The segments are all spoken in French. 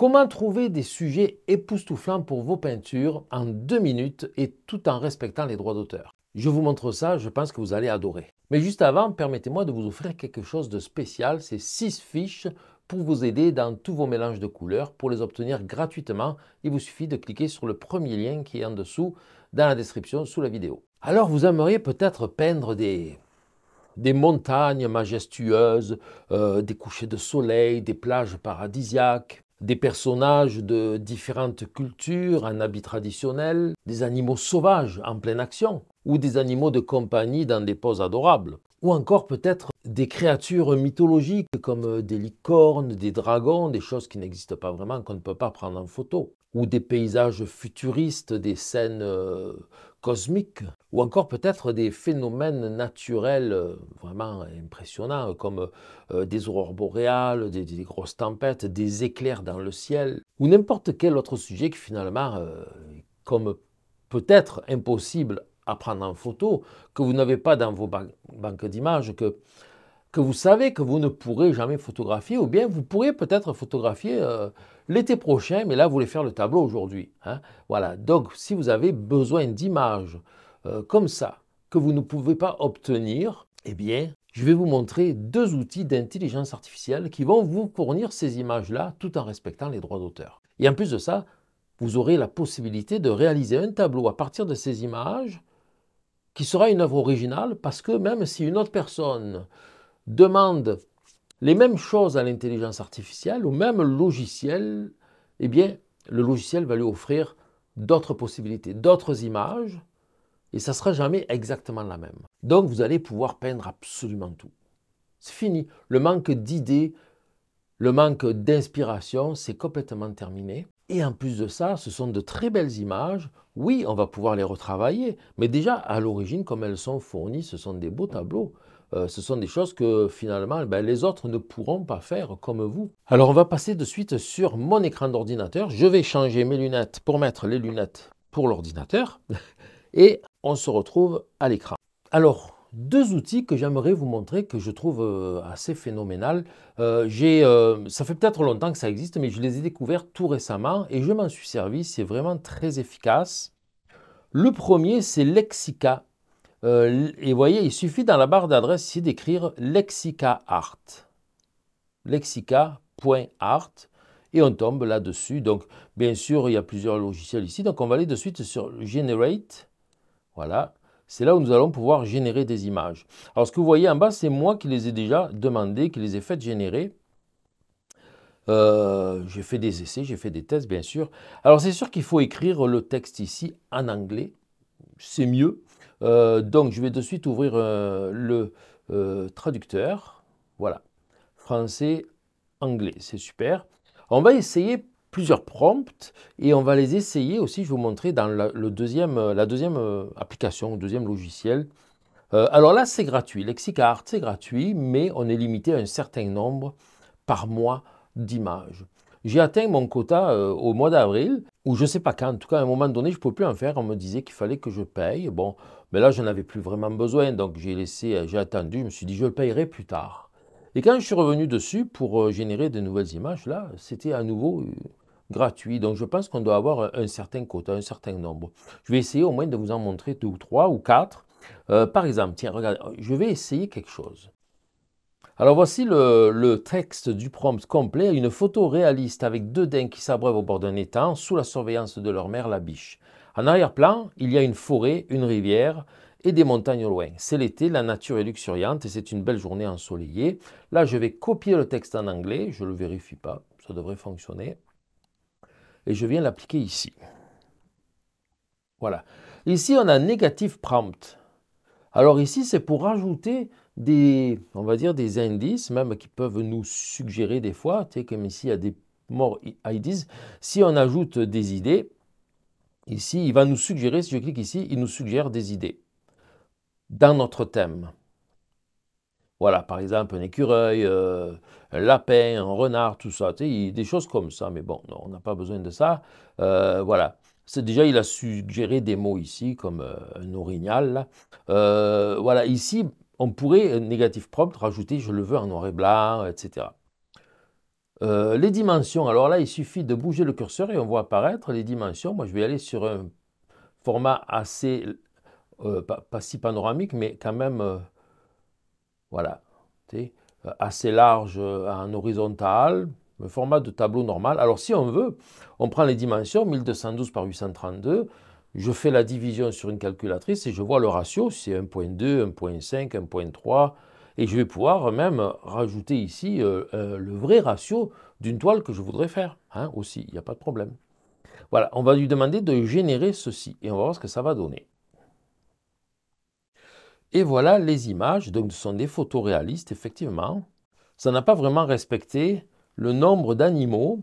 Comment trouver des sujets époustouflants pour vos peintures en deux minutes et tout en respectant les droits d'auteur Je vous montre ça, je pense que vous allez adorer. Mais juste avant, permettez-moi de vous offrir quelque chose de spécial, ces six fiches pour vous aider dans tous vos mélanges de couleurs. Pour les obtenir gratuitement, il vous suffit de cliquer sur le premier lien qui est en dessous dans la description sous la vidéo. Alors vous aimeriez peut-être peindre des des montagnes majestueuses, euh, des couchers de soleil, des plages paradisiaques, des personnages de différentes cultures en habit traditionnel, des animaux sauvages en pleine action, ou des animaux de compagnie dans des poses adorables, ou encore peut-être des créatures mythologiques comme des licornes, des dragons, des choses qui n'existent pas vraiment, qu'on ne peut pas prendre en photo ou des paysages futuristes, des scènes euh, cosmiques, ou encore peut-être des phénomènes naturels euh, vraiment impressionnants, comme euh, des aurores boréales, des, grosses tempêtes, des éclairs dans le ciel, ou n'importe quel autre sujet qui finalement, comme peut-être impossible à prendre en photo, que vous n'avez pas dans vos banques d'images, que que vous savez que vous ne pourrez jamais photographier, ou bien vous pourrez peut-être photographier l'été prochain, mais là, vous voulez faire le tableau aujourd'hui. Hein. Voilà, donc si vous avez besoin d'images euh, comme ça, que vous ne pouvez pas obtenir, eh bien, je vais vous montrer deux outils d'intelligence artificielle qui vont vous fournir ces images-là tout en respectant les droits d'auteur. Et en plus de ça, vous aurez la possibilité de réaliser un tableau à partir de ces images qui sera une œuvre originale parce que même si une autre personne demande les mêmes choses à l'intelligence artificielle, ou même logiciel, eh bien, le logiciel va lui offrir d'autres possibilités, d'autres images, et ça ne sera jamais exactement la même. Donc vous allez pouvoir peindre absolument tout. C'est fini. Le manque d'idées, le manque d'inspiration, c'est complètement terminé. Et en plus de ça, ce sont de très belles images. Oui, on va pouvoir les retravailler, mais déjà à l'origine, comme elles sont fournies, ce sont des beaux tableaux. Euh, ce sont des choses que finalement ben, les autres ne pourront pas faire comme vous. Alors on va passer de suite sur mon écran d'ordinateur. Je vais changer mes lunettes pour mettre les lunettes pour l'ordinateur et on se retrouve à l'écran. Alors deux outils que j'aimerais vous montrer que je trouve euh, assez phénoménal. Euh, ça fait peut-être longtemps que ça existe, mais je les ai découverts tout récemment et je m'en suis servi. C'est vraiment très efficace. Le premier, c'est Lexica, et euh, et voyez, il suffit dans la barre d'adresse ici d'écrire lexica.art, lexica.art et on tombe là-dessus. Donc, bien sûr, il y a plusieurs logiciels ici. Donc, on va aller de suite sur Generate. Voilà. C'est là où nous allons pouvoir générer des images. Alors, ce que vous voyez en bas, c'est moi qui les ai déjà demandées, qui les ai faites générer. Euh, j'ai fait des essais, j'ai fait des tests, bien sûr. Alors, c'est sûr qu'il faut écrire le texte ici en anglais. C'est mieux, euh, donc je vais de suite ouvrir euh, le euh, traducteur. Voilà, français, anglais, c'est super. On va essayer plusieurs prompts et on va les essayer aussi, je vais vous montrer dans la, le deuxième, la deuxième application, le deuxième logiciel. alors là, c'est gratuit, Lexicart, c'est gratuit, mais on est limité à un certain nombre par mois d'images. J'ai atteint mon quota au mois d'avril, ou je ne sais pas quand, en tout cas à un moment donné, je ne pouvais plus en faire. On me disait qu'il fallait que je paye. Bon, mais là, je n'avais plus vraiment besoin, donc j'ai laissé, euh, j'ai attendu, je me suis dit, je le payerai plus tard. Et quand je suis revenu dessus pour euh, générer de nouvelles images, là, c'était à nouveau euh, gratuit. Donc je pense qu'on doit avoir un certain quota, un certain nombre. Je vais essayer au moins de vous en montrer deux ou trois ou quatre. par exemple, tiens, regarde, je vais essayer quelque chose. Alors voici le, texte du prompt complet, une photo réaliste avec deux daims qui s'abreuvent au bord d'un étang sous la surveillance de leur mère, la biche. En arrière-plan, il y a une forêt, une rivière et des montagnes au loin. C'est l'été, la nature est luxuriante et c'est une belle journée ensoleillée. Là, je vais copier le texte en anglais, je ne le vérifie pas, ça devrait fonctionner. Et je viens l'appliquer ici. Voilà. Ici, on a négatif prompt. Alors ici, c'est pour rajouter des, on va dire, des indices, même qui peuvent nous suggérer des fois, tu sais, comme ici, il y a des more ideas. Si on ajoute des idées, Ici, il va nous suggérer, si je clique ici, il nous suggère des idées dans notre thème. Voilà, par exemple, un écureuil, euh, un lapin, un renard, tout ça, des choses comme ça. Mais bon, on n'a pas besoin de ça. Euh, voilà. déjà, il a suggéré des mots ici, comme euh, un orignal. voilà, ici, on pourrait, négatif prompt, rajouter « je le veux en noir et blanc », etc. Euh, les dimensions, alors là, il suffit de bouger le curseur et on voit apparaître les dimensions. Moi, je vais aller sur un format assez, euh, pas, si panoramique, mais quand même, euh, voilà, assez large en horizontal, le format de tableau normal. Alors, si on veut, on prend les dimensions, 1212 par 832, je fais la division sur une calculatrice et je vois le ratio, c'est 1.2, 1.5, 1.3, et je vais pouvoir même rajouter ici euh, euh, le vrai ratio d'une toile que je voudrais faire. Hein, aussi, il n'y a pas de problème. Voilà, on va lui demander de générer ceci et on va voir ce que ça va donner. Et voilà les images, donc ce sont des photos réalistes, effectivement. Ça n'a pas vraiment respecté le nombre d'animaux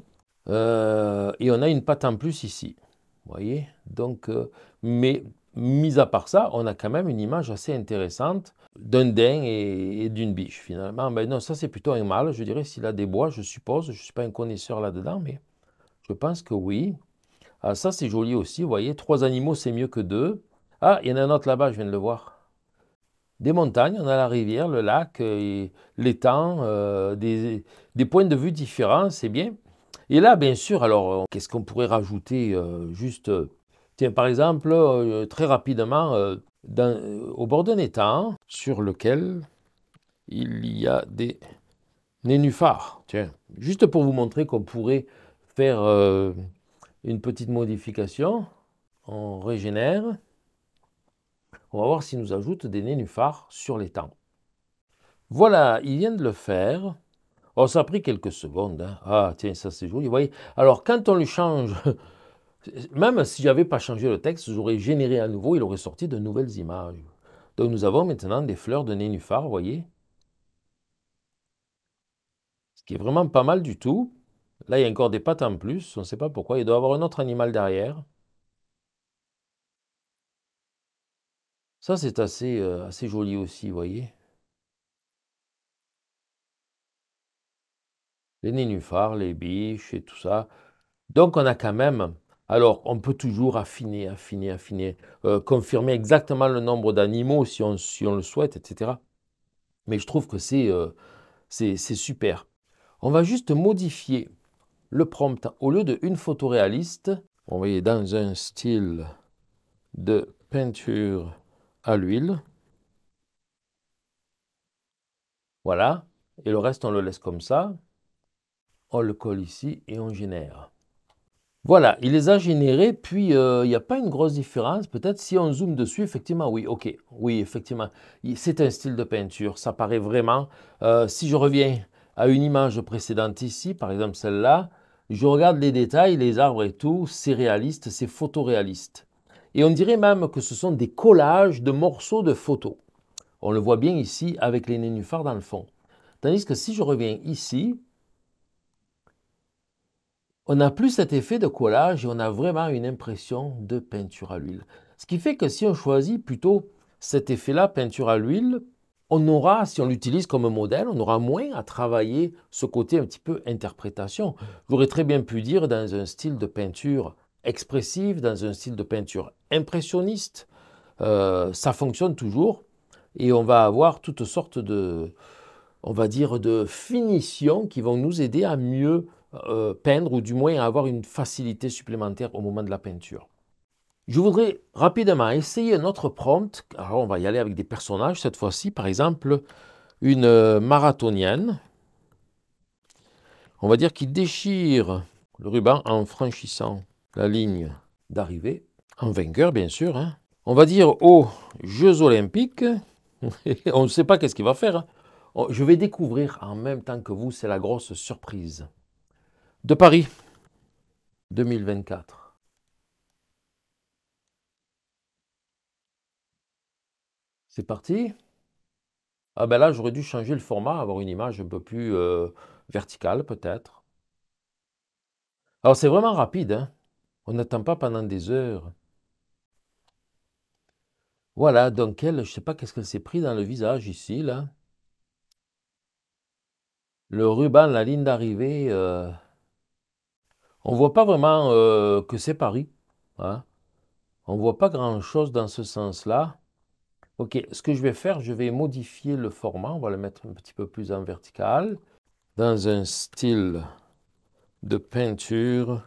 euh, et on a une patte en plus ici. Vous voyez Donc, mais mis à part ça, on a quand même une image assez intéressante d'un daim et, d'une biche finalement. Mais ben non, ça c'est plutôt un mâle, je dirais, s'il a des bois, je suppose. Je ne suis pas un connaisseur là-dedans, mais je pense que oui. Ah, ça c'est joli aussi, vous voyez, trois animaux c'est mieux que deux. Ah, il y en a un autre là-bas, je viens de le voir des montagnes, on a la rivière, le lac, euh, l'étang, euh, des, points de vue différents, c'est bien. Et là, bien sûr, alors, euh, qu'est-ce qu'on pourrait rajouter Juste Tiens, par exemple, euh, très rapidement, euh, euh, au bord d'un étang sur lequel il y a des nénuphars. Tiens, juste pour vous montrer qu'on pourrait faire une petite modification, on régénère. On va voir s'il nous ajoute des nénuphars sur l'étang. Voilà, il vient de le faire. Oh, ça a pris quelques secondes. Hein. Ah, tiens, ça c'est joli. Vous voyez Alors, quand on le change Même si je n'avais pas changé le texte, j'aurais généré à nouveau, il aurait sorti de nouvelles images. Donc nous avons maintenant des fleurs de nénuphar, vous voyez. Ce qui est vraiment pas mal du tout. Là, il y a encore des pattes en plus. On ne sait pas pourquoi. Il doit y avoir un autre animal derrière. Ça, c'est assez, euh, assez joli aussi, vous voyez. Les nénuphars, les biches et tout ça. Donc, on a quand même alors, on peut toujours affiner, affiner, affiner, euh, confirmer exactement le nombre d'animaux si on, le souhaite, etc. Mais je trouve que euh, c'est super. On va juste modifier le prompt. Au lieu de une photo réaliste, on va dans un style de peinture à l'huile. Voilà. Et le reste, on le laisse comme ça. On le colle ici et on génère. Voilà, il les a générés, puis euh, il n'y a pas une grosse différence. Peut-être si on zoome dessus, effectivement, oui, ok, oui, effectivement, c'est un style de peinture, ça paraît vraiment. Euh, si je reviens à une image précédente ici, par exemple celle-là, je regarde les détails, les arbres et tout, c'est réaliste, c'est photoréaliste. Et on dirait même que ce sont des collages de morceaux de photos. On le voit bien ici avec les nénuphars dans le fond. Tandis que si je reviens ici, on n'a plus cet effet de collage et on a vraiment une impression de peinture à l'huile. Ce qui fait que si on choisit plutôt cet effet-là, peinture à l'huile, on aura, si on l'utilise comme modèle, on aura moins à travailler ce côté un petit peu interprétation. J'aurais très bien pu dire dans un style de peinture expressive, dans un style de peinture impressionniste, euh, ça fonctionne toujours et on va avoir toutes sortes de, on va dire, de finitions qui vont nous aider à mieux euh, peindre ou du moins avoir une facilité supplémentaire au moment de la peinture. Je voudrais rapidement essayer un autre prompt. Alors on va y aller avec des personnages cette fois-ci. Par exemple, une marathonienne, on va dire qu'il déchire le ruban en franchissant la ligne d'arrivée, en vainqueur bien sûr. Hein. On va dire aux Jeux Olympiques, on ne sait pas qu'est-ce qu'il va faire. Hein. Oh, je vais découvrir en même temps que vous, c'est la grosse surprise de Paris 2024. C'est parti. Ah ben là, j'aurais dû changer le format, avoir une image un peu plus euh, verticale peut-être. Alors c'est vraiment rapide. Hein. On n'attend pas pendant des heures. Voilà, donc elle, je ne sais pas qu'est-ce qu'elle s'est pris dans le visage ici, là. Le ruban, la ligne d'arrivée, euh, on ne voit pas vraiment euh, que c'est Paris. Hein. on ne voit pas grand-chose dans ce sens-là. OK, ce que je vais faire, je vais modifier le format. On va le mettre un petit peu plus en vertical. Dans un style de peinture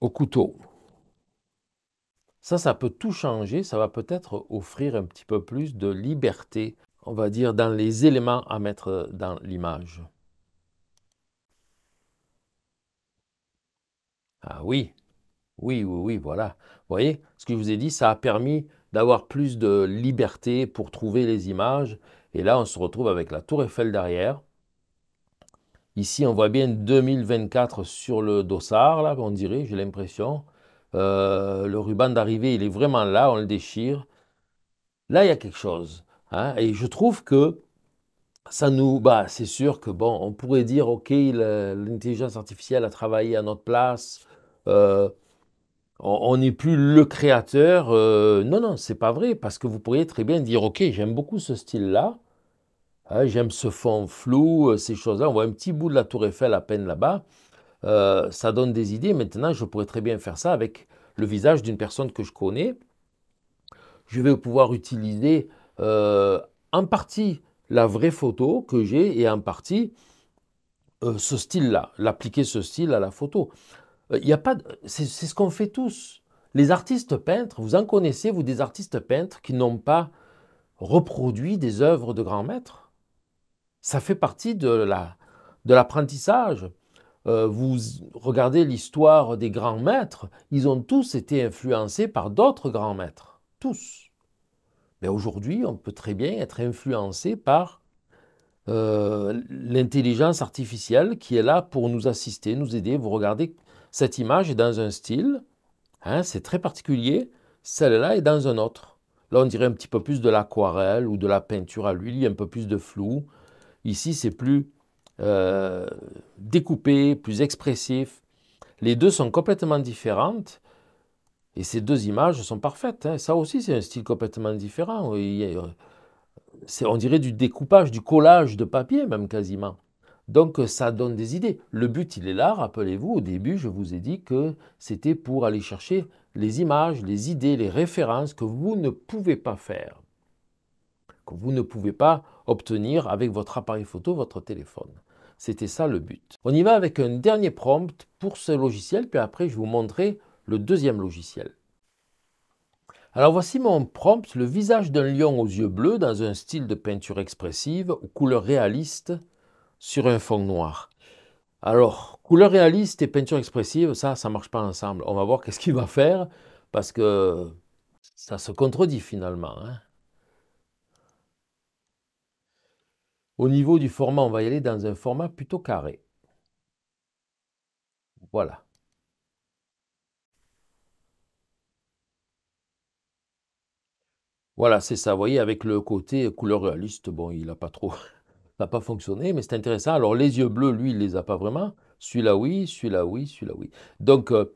au couteau. Ça, ça peut tout changer. Ça va peut-être offrir un petit peu plus de liberté, on va dire, dans les éléments à mettre euh, dans l'image. Ah oui, oui, oui, oui, voilà. Vous voyez, ce que je vous ai dit, ça a permis d'avoir plus de liberté pour trouver les images. Et là, on se retrouve avec la tour Eiffel derrière. Ici, on voit bien 2024 sur le dossard, là, on dirait, j'ai l'impression. Euh, le ruban d'arrivée, il est vraiment là, on le déchire. Là, il y a quelque chose. Hein. et je trouve que ça nous... Bah, c'est sûr que, bon, on pourrait dire, OK, l'intelligence artificielle a travaillé à notre place, euh, on n'est plus le créateur. Euh, non, non, c'est pas vrai, parce que vous pourriez très bien dire, ok, j'aime beaucoup ce style-là, hein, j'aime ce fond flou, euh, ces choses-là. On voit un petit bout de la Tour Eiffel à peine là-bas. ça donne des idées. Maintenant, je pourrais très bien faire ça avec le visage d'une personne que je connais. Je vais pouvoir utiliser en partie la vraie photo que j'ai et en partie ce style-là, l'appliquer ce style à la photo. Il euh, n'y a pas. C'est ce qu'on fait tous. Les artistes peintres, vous en connaissez, vous, des artistes peintres qui n'ont pas reproduit des œuvres de grands maîtres. Ça fait partie de l'apprentissage. La, de l'apprentissage. Euh, vous regardez l'histoire des grands maîtres, ils ont tous été influencés par d'autres grands maîtres. Tous. Mais aujourd'hui, on peut très bien être influencé par euh, l'intelligence artificielle qui est là pour nous assister, nous aider. Vous regardez cette image est dans un style, hein, c'est très particulier, celle-là est dans un autre. Là, on dirait un petit peu plus de l'aquarelle ou de la peinture à l'huile, il y a un peu plus de flou. Ici, c'est plus euh, découpé, plus expressif. Les deux sont complètement différentes. Et ces deux images sont parfaites. Hein. Ça aussi, c'est un style complètement différent. Euh, on dirait du découpage, du collage de papier même quasiment. Donc euh, ça donne des idées. Le but, il est là. Rappelez-vous, au début, je vous ai dit que c'était pour aller chercher les images, les idées, les références que vous ne pouvez pas faire, que vous ne pouvez pas obtenir avec votre appareil photo, votre téléphone. C'était ça le but. On y va avec un dernier prompt pour ce logiciel, puis après je vous montrerai le deuxième logiciel. Alors voici mon prompt, le visage d'un lion aux yeux bleus dans un style de peinture expressive aux couleurs réalistes sur un fond noir. Alors, couleur réaliste et peinture expressive, ça, ça ne marche pas ensemble. On va voir qu'est-ce qu'il va faire, parce que ça se contredit finalement. Hein. Au niveau du format, on va y aller dans un format plutôt carré. Voilà. Voilà, c'est ça. Vous voyez, avec le côté couleur réaliste, bon, il n'a pas trop n'a pas fonctionné, mais c'est intéressant. Alors, les yeux bleus, lui, il ne les a pas vraiment. Celui-là, oui, celui-là, oui, celui-là, oui. Donc, euh,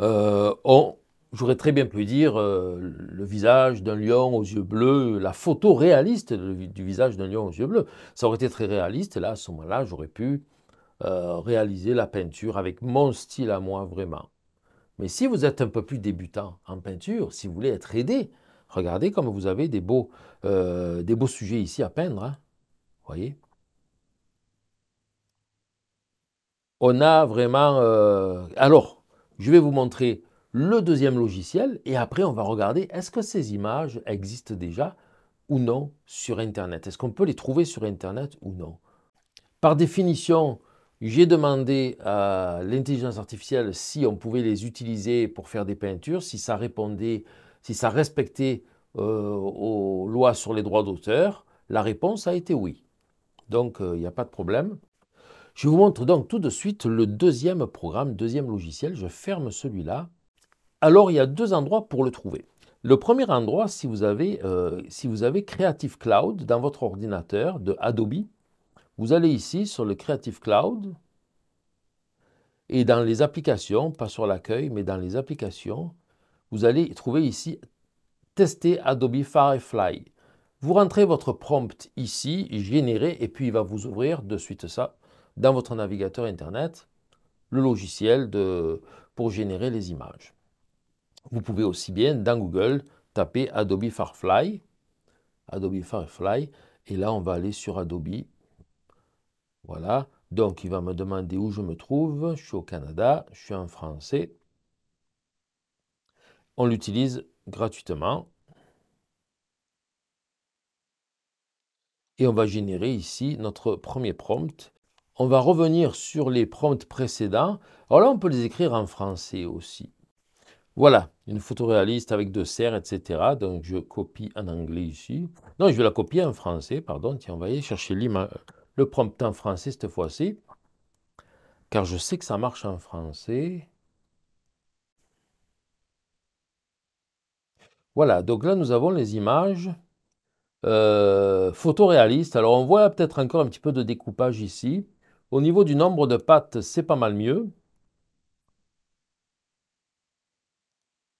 euh, j'aurais très bien pu dire euh, le visage d'un lion aux yeux bleus, la photo réaliste du visage d'un lion aux yeux bleus. Ça aurait été très réaliste, là, à ce moment-là, j'aurais pu réaliser la peinture avec mon style à moi, vraiment. Mais si vous êtes un peu plus débutant en peinture, si vous voulez être aidé, regardez comme vous avez des beaux, des beaux sujets ici à peindre. Hein voyez On a vraiment... Euh, alors, je vais vous montrer le deuxième logiciel et après, on va regarder est-ce que ces images existent déjà ou non sur Internet Est-ce qu'on peut les trouver sur Internet ou non Par définition, j'ai demandé à l'intelligence artificielle si on pouvait les utiliser pour faire des peintures, si ça répondait, si ça respectait euh, aux lois sur les droits d'auteur. La réponse a été oui. Donc, il euh, n'y a pas de problème. Je vous montre donc tout de suite le deuxième programme, deuxième logiciel. Je ferme celui-là. Alors, il y a deux endroits pour le trouver. Le premier endroit, si vous avez, euh, si vous avez Creative Cloud dans votre ordinateur de Adobe, vous allez ici sur le Creative Cloud et dans les applications, pas sur l'accueil, mais dans les applications, vous allez trouver ici Tester Adobe Firefly. Vous rentrez votre prompt ici, générer, et puis il va vous ouvrir de suite ça dans votre navigateur Internet, le logiciel de, pour générer les images. Vous pouvez aussi bien, dans Google, taper Adobe Firefly, Adobe Firefly, et là on va aller sur Adobe. Voilà, donc il va me demander où je me trouve, je suis au Canada, je suis en français. On l'utilise gratuitement, et on va générer ici notre premier prompt. On va revenir sur les prompts précédents. Alors là, on peut les écrire en français aussi. Voilà, une photo réaliste avec deux serres, etc. Donc je copie en anglais ici. Non, je vais la copier en français, pardon. Tiens, on va aller chercher le prompt en français cette fois-ci. Car je sais que ça marche en français. Voilà, donc là nous avons les images euh, photoréaliste. Alors on voit peut-être encore un petit peu de découpage ici. Au niveau du nombre de pattes, c'est pas mal mieux.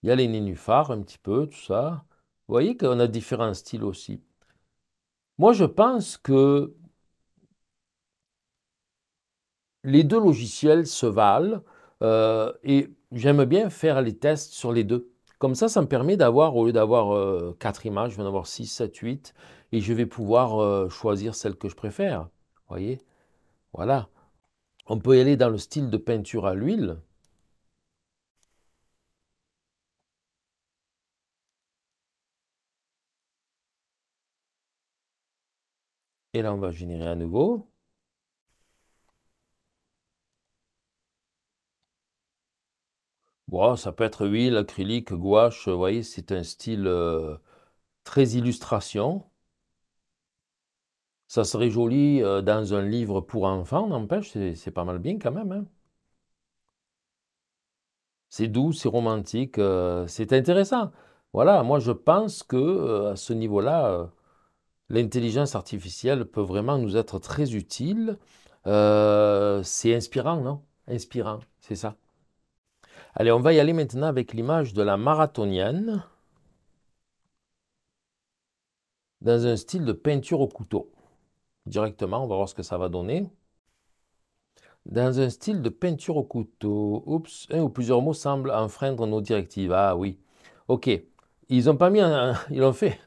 Il y a les nénuphars un petit peu, tout ça. Vous voyez qu'on a différents styles aussi. Moi, je pense que les deux logiciels se valent euh, et j'aime bien faire les tests sur les deux. Comme ça, ça me permet d'avoir, au lieu d'avoir euh, quatre images, je vais en avoir 6, 7, 8, et je vais pouvoir euh, choisir celle que je préfère. voyez Voilà. On peut aller dans le style de peinture à l'huile. Et là, on va générer à nouveau. Bon, ça peut être huile, acrylique, gouache, vous voyez, c'est un style euh, très illustration. Ça serait joli euh, dans un livre pour enfants, n'empêche, c'est pas mal bien quand même. Hein. C'est doux, c'est romantique, euh, c'est intéressant. Voilà, moi je pense que à ce niveau-là, l'intelligence artificielle peut vraiment nous être très utile. c'est inspirant, non Inspirant, c'est ça. Allez, on va y aller maintenant avec l'image de la marathonienne dans un style de peinture au couteau. Directement, on va voir ce que ça va donner. Dans un style de peinture au couteau. Oups, un ou plusieurs mots semblent enfreindre nos directives. Ah oui, ok. Ils n'ont pas mis un... Ils l'ont fait.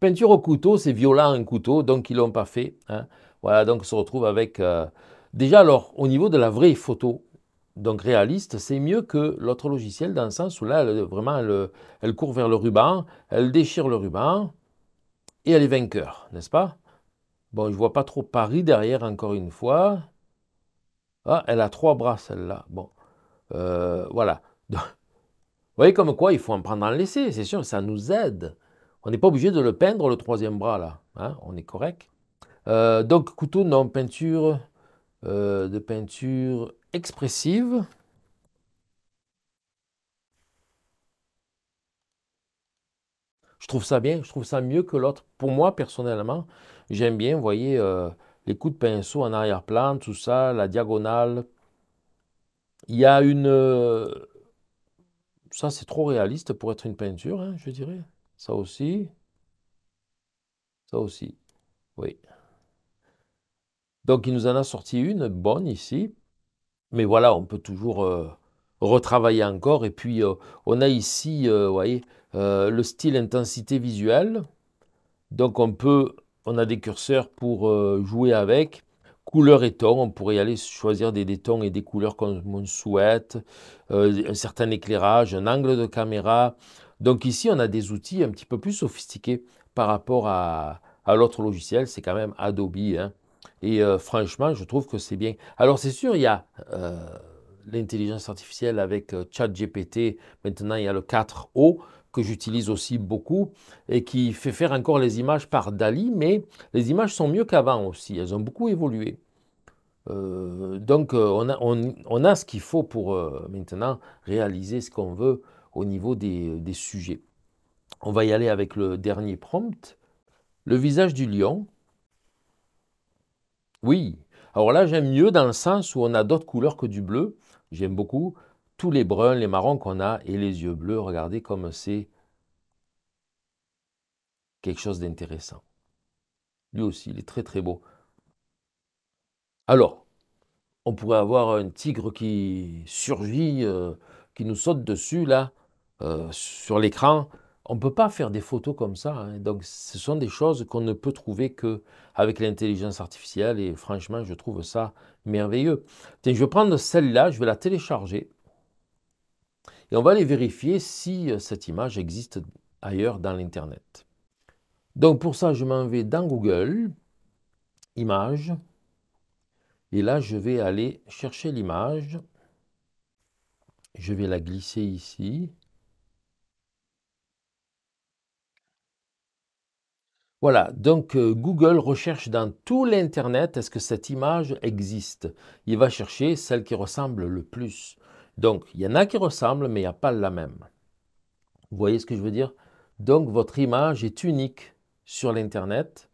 Peinture au couteau, c'est violent un couteau, donc ils ne l'ont pas fait. Hein. Voilà, donc on se retrouve avec... Euh, déjà, alors, au niveau de la vraie photo, donc réaliste, c'est mieux que l'autre logiciel dans le sens où là, elle, vraiment, elle, court vers le ruban, elle déchire le ruban et elle est vainqueur, n'est-ce pas Bon, je ne vois pas trop Paris derrière, encore une fois. Ah, elle a trois bras, celle-là. Bon, euh, voilà. vous voyez comme quoi, il faut en prendre un laisser, c'est sûr, ça nous aide. On n'est pas obligé de le peindre, le troisième bras, là. Hein, on est correct. Euh, donc, couteau, non, peinture, euh, de peinture, expressive. Je trouve ça bien, je trouve ça mieux que l'autre. Pour moi, personnellement, j'aime bien, vous voyez, euh, les coups de pinceau en arrière-plan, tout ça, la diagonale. Il y a une... Euh, ça, c'est trop réaliste pour être une peinture, hein, je dirais. Ça aussi. Ça aussi. Oui. Donc, il nous en a sorti une bonne ici. Mais voilà, on peut toujours euh, retravailler encore. Et puis, euh, on a ici, euh, vous voyez, le style intensité visuelle. Donc, on peut, on a des curseurs pour jouer avec. Couleur et ton, on pourrait aller choisir des, tons et des couleurs comme on souhaite, un certain éclairage, un angle de caméra. Donc ici, on a des outils un petit peu plus sophistiqués par rapport à, l'autre logiciel, c'est quand même Adobe. Hein. Et euh, franchement, je trouve que c'est bien. Alors c'est sûr, il y a euh, l'intelligence artificielle avec euh, ChatGPT, maintenant il y a le 4O que j'utilise aussi beaucoup et qui fait faire encore les images par Dali, mais les images sont mieux qu'avant aussi, elles ont beaucoup évolué. donc on a, ce qu'il faut pour maintenant réaliser ce qu'on veut au niveau des sujets. On va y aller avec le dernier prompt. Le visage du lion, oui. Alors là, j'aime mieux dans le sens où on a d'autres couleurs que du bleu. J'aime beaucoup tous les bruns, les marrons qu'on a et les yeux bleus. Regardez comme c'est quelque chose d'intéressant. Lui aussi, il est très très beau. Alors, on pourrait avoir un tigre qui survit, euh, qui nous saute dessus là, euh, sur l'écran on ne peut pas faire des photos comme ça. Hein. Donc, ce sont des choses qu'on ne peut trouver que avec l'intelligence artificielle. Et franchement, je trouve ça merveilleux. je vais prendre celle-là, je vais la télécharger. Et on va aller vérifier si euh, cette image existe ailleurs dans l'Internet. Donc, pour ça, je m'en vais dans Google, Images. Et là, je vais aller chercher l'image. Je vais la glisser ici. Voilà, donc euh, Google recherche dans tout l'Internet est-ce que cette image existe. Il va chercher celle qui ressemble le plus. Donc, il y en a qui ressemblent, mais il n'y a pas la même. Vous voyez ce que je veux dire Donc, votre image est unique sur l'Internet.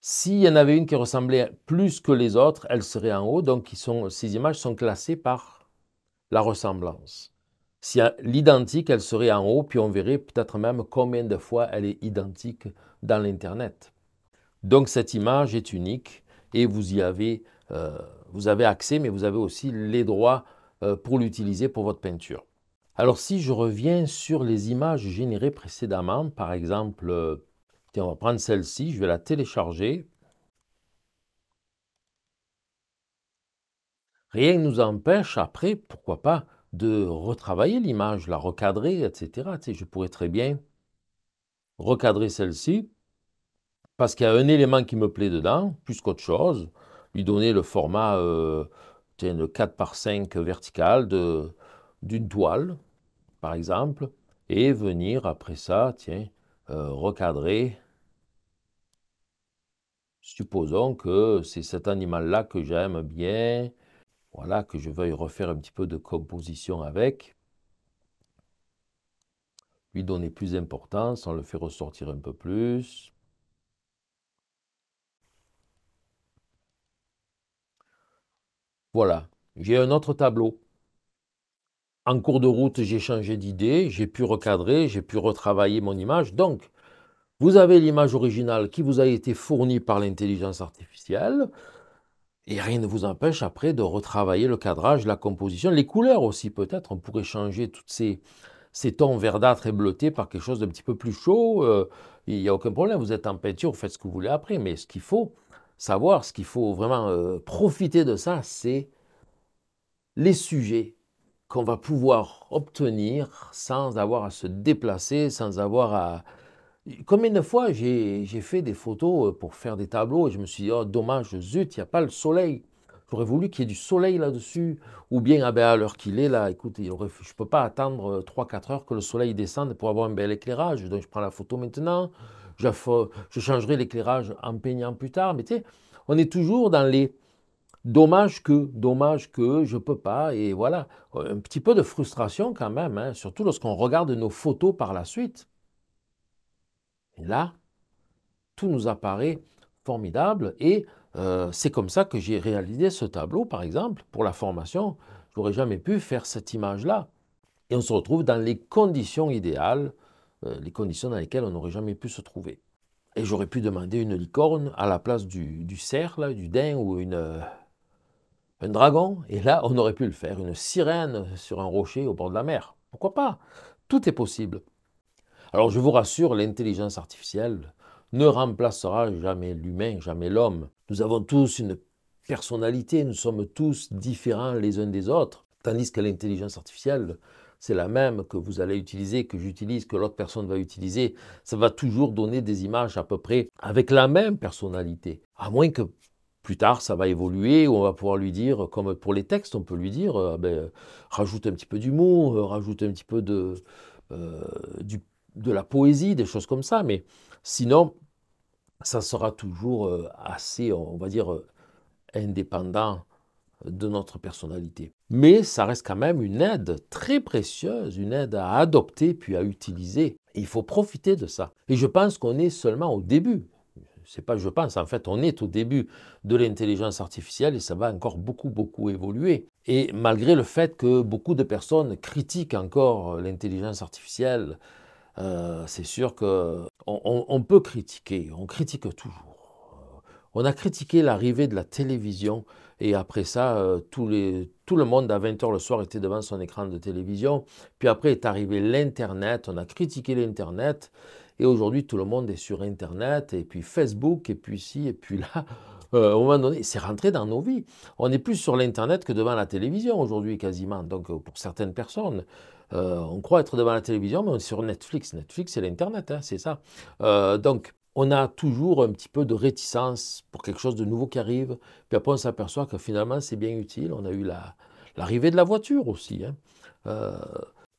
S'il y en avait une qui ressemblait plus que les autres, elle serait en haut. Donc, ces images sont classées par la ressemblance. Si l'identique, elle serait en haut, puis on verrait peut-être même combien de fois elle est identique dans l'Internet. Donc cette image est unique et vous y avez, euh, accès, mais vous avez aussi les droits euh, pour l'utiliser pour votre peinture. Alors si je reviens sur les images générées précédemment, par exemple, euh, on va prendre celle-ci, je vais la télécharger. Rien ne nous empêche après, pourquoi pas, de retravailler l'image, la recadrer, etc. Tu je pourrais très bien recadrer celle-ci parce qu'il y a un élément qui me plaît dedans, plus qu'autre chose, lui donner le format euh, de 4 par 5 vertical d'une toile, par exemple, et venir après ça, tiens, euh, recadrer. Supposons que c'est cet animal-là que j'aime bien, voilà, que je veuille refaire un petit peu de composition avec. Lui donner plus d'importance, on le fait ressortir un peu plus. Voilà, j'ai un autre tableau. En cours de route, j'ai changé d'idée, j'ai pu recadrer, j'ai pu retravailler mon image. Donc, vous avez l'image originale qui vous a été fournie par l'intelligence artificielle. Et rien ne vous empêche après de retravailler le cadrage, la composition, les couleurs aussi peut-être. On pourrait changer toutes ces, ces tons verdâtres et bleutés par quelque chose d'un petit peu plus chaud. Euh, il n'y a aucun problème. Vous êtes en peinture, vous faites ce que vous voulez après. Mais ce qu'il faut savoir, ce qu'il faut vraiment euh, profiter de ça, c'est les sujets qu'on va pouvoir obtenir sans avoir à se déplacer, sans avoir à Combien de fois j'ai fait des photos euh, pour faire des tableaux et je me suis dit, oh dommage, zut, il n'y a pas le soleil. J'aurais voulu qu'il y ait du soleil là-dessus. Ou bien, ah ben, à l'heure qu'il est là, écoute, je ne peux pas attendre 3-4 euh, heures que le soleil descende pour avoir un bel éclairage. Donc je prends la photo maintenant, je, changerai l'éclairage en peignant plus tard. Mais tu sais, on est toujours dans les dommages que, dommage que, je ne peux pas. Et voilà, un petit peu de frustration quand même, hein, surtout lorsqu'on regarde nos photos par la suite là, tout nous apparaît formidable et euh, c'est comme ça que j'ai réalisé ce tableau, par exemple, pour la formation. Je n'aurais jamais pu faire cette image-là. Et on se retrouve dans les conditions idéales, euh, les conditions dans lesquelles on n'aurait jamais pu se trouver. Et j'aurais pu demander une licorne à la place du, cerf, du daim ou une, euh, un dragon. Et là, on aurait pu le faire, une sirène sur un rocher au bord de la mer. Pourquoi pas Tout est possible. Alors je vous rassure, l'intelligence artificielle ne remplacera jamais l'humain, jamais l'homme. Nous avons tous une personnalité, nous sommes tous différents les uns des autres, tandis que l'intelligence artificielle, c'est la même que vous allez utiliser, que j'utilise, que l'autre personne va utiliser. Ça va toujours donner des images à peu près avec la même personnalité. À moins que plus tard, ça va évoluer, on va pouvoir lui dire, comme pour les textes, on peut lui dire, euh, ben, rajoute un petit peu d'humour, euh, rajoute un petit peu de, euh, du, de la poésie, des choses comme ça, mais sinon, ça sera toujours euh, assez, on va dire, euh, indépendant de notre personnalité. Mais ça reste quand même une aide très précieuse, une aide à adopter puis à utiliser. il faut profiter de ça. Et je pense qu'on est seulement au début. C'est pas je pense, en fait, on est au début de l'intelligence artificielle et ça va encore beaucoup, beaucoup évoluer. Et malgré le fait que beaucoup de personnes critiquent encore l'intelligence artificielle, euh, c'est sûr qu'on on, peut critiquer, on critique toujours. Euh, on a critiqué l'arrivée de la télévision et après ça, euh, tout le monde à 20h le soir était devant son écran de télévision. Puis après est arrivé l'Internet, on a critiqué l'Internet et aujourd'hui tout le monde est sur Internet et puis Facebook et puis ci et puis là. au moment donné, c'est rentré dans nos vies. On est plus sur l'Internet que devant la télévision aujourd'hui quasiment, donc pour certaines personnes. Euh, on croit être devant la télévision, mais on est sur Netflix. Netflix, c'est l'Internet, hein, c'est ça. Euh, donc, on a toujours un petit peu de réticence pour quelque chose de nouveau qui arrive. Puis après, on s'aperçoit que finalement, c'est bien utile. On a eu l'arrivée de la voiture aussi. Hein. Euh,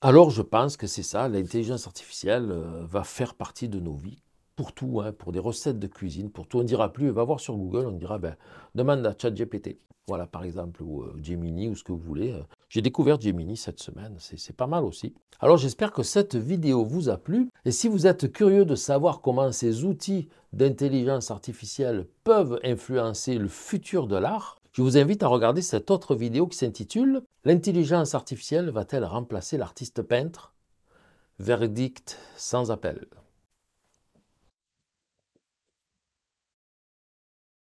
alors, je pense que c'est ça. L'intelligence artificielle va faire partie de nos vies pour tout, hein, pour des recettes de cuisine, pour tout. On ne dira plus, va voir sur Google, on dira, ben, demande à ChatGPT. Voilà, par exemple, ou euh, Gemini, ou ce que vous voulez. Hein. J'ai découvert Gemini cette semaine, c'est pas mal aussi. Alors j'espère que cette vidéo vous a plu. Et si vous êtes curieux de savoir comment ces outils d'intelligence artificielle peuvent influencer le futur de l'art, je vous invite à regarder cette autre vidéo qui s'intitule L'intelligence artificielle va-t-elle remplacer l'artiste peintre Verdict sans appel.